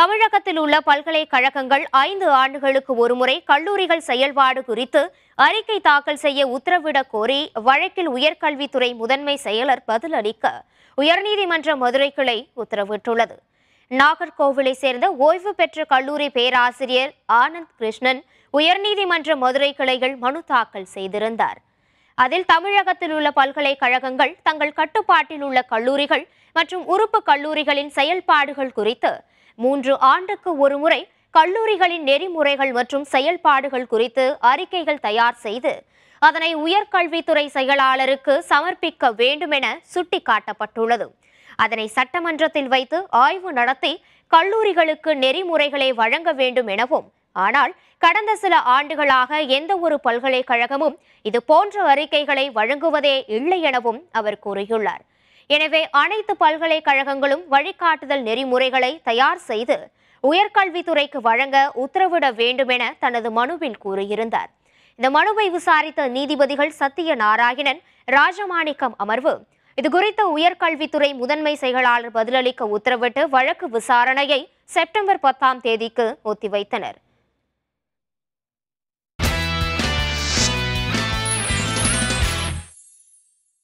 தமிழகத்தில் உள்ள பல்கலைக்கழகங்கள் ஐந்து ஆண்டுகளுக்கு ஒருமுறை கல்லூரிகள் செயல்பாடு குறித்து அறிக்கை தாக்கல் செய்ய உத்தரவிடக் கோரி வழக்கில் உயர்கல்வித்துறை முதன்மை செயலர் பதிலளிக்க உயர்நீதிமன்ற மதுரை கிளை உத்தரவிட்டுள்ளது நாகர்கோவிலை சேர்ந்த ஓய்வு பெற்ற கல்லூரி பேராசிரியர் ஆனந்த் கிருஷ்ணன் உயர்நீதிமன்ற மதுரை கிளைகள் மனு தாக்கல் செய்திருந்தார் அதில் தமிழகத்தில் உள்ள பல்கலைக்கழகங்கள் தங்கள் கட்டுப்பாட்டில் உள்ள கல்லூரிகள் மற்றும் உறுப்பு கல்லூரிகளின் செயல்பாடுகள் குறித்து மூன்று ஆண்டுக்கு ஒருமுறை கல்லூரிகளின் நெறிமுறைகள் மற்றும் செயல்பாடுகள் குறித்து அறிக்கைகள் தயார் செய்து அதனை உயர்கல்வித்துறை செயலாளருக்கு சமர்ப்பிக்க வேண்டும் என சுட்டிக்காட்டப்பட்டுள்ளது அதனை சட்டமன்றத்தில் வைத்து ஆய்வு நடத்தி கல்லூரிகளுக்கு நெறிமுறைகளை வழங்க வேண்டும் எனவும் ஆனால் கடந்த சில ஆண்டுகளாக எந்த ஒரு பல்கலைக்கழகமும் இது போன்ற அறிக்கைகளை வழங்குவதே இல்லை எனவும் அவர் கூறியுள்ளார் எனவே அனைத்து பல்கலைக்கழகங்களும் வழிகாட்டுதல் நெறிமுறைகளை தயார் செய்து உயர்கல்வித்துறைக்கு வழங்க உத்தரவிட வேண்டும் என தனது மனுவில் கூறியிருந்தார் இந்த மனுவை விசாரித்த நீதிபதிகள் சத்திய நாராயணன் ராஜமாணிக்கம் அமர்வு இதுகுறித்த உயர்கல்வித்துறை முதன்மை செயலாளர் பதிலளிக்க உத்தரவிட்டு வழக்கு விசாரணையை செப்டம்பர் பத்தாம் தேதிக்கு ஒத்திவைத்தனர்